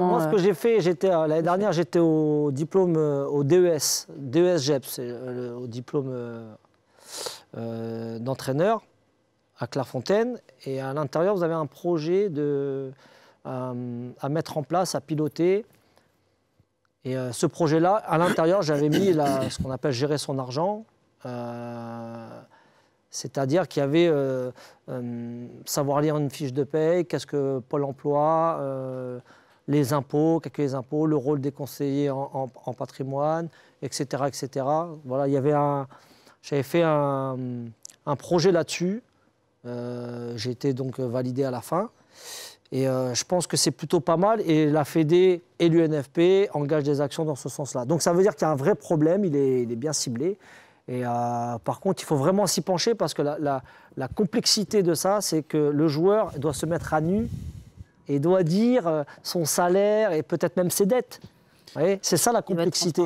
Moi, ce euh, que j'ai fait, j'étais l'année dernière, j'étais au diplôme euh, au DES, DES GEPS, euh, au diplôme d'entraîneur à Clairefontaine. Et à l'intérieur, vous avez un projet de, à mettre en place, à piloter. Et ce projet-là, à l'intérieur, j'avais mis ce qu'on appelle gérer son argent. C'est-à-dire qu'il y avait savoir lire une fiche de paye, qu'est-ce que Pôle emploi, les impôts, calculer les impôts, le rôle des conseillers en, patrimoine, etc., etc. Voilà, il y avait un, j'avais fait un, projet là-dessus. Euh, J'ai été donc validé à la fin. Et euh, je pense que c'est plutôt pas mal. Et la Fédé et l'UNFP engagent des actions dans ce sens-là. Donc ça veut dire qu'il y a un vrai problème, il est, bien ciblé. Et euh, par contre, il faut vraiment s'y pencher parce que la complexité de ça, c'est que le joueur doit se mettre à nu et doit dire euh, son salaire et peut-être même ses dettes. C'est ça la complexité.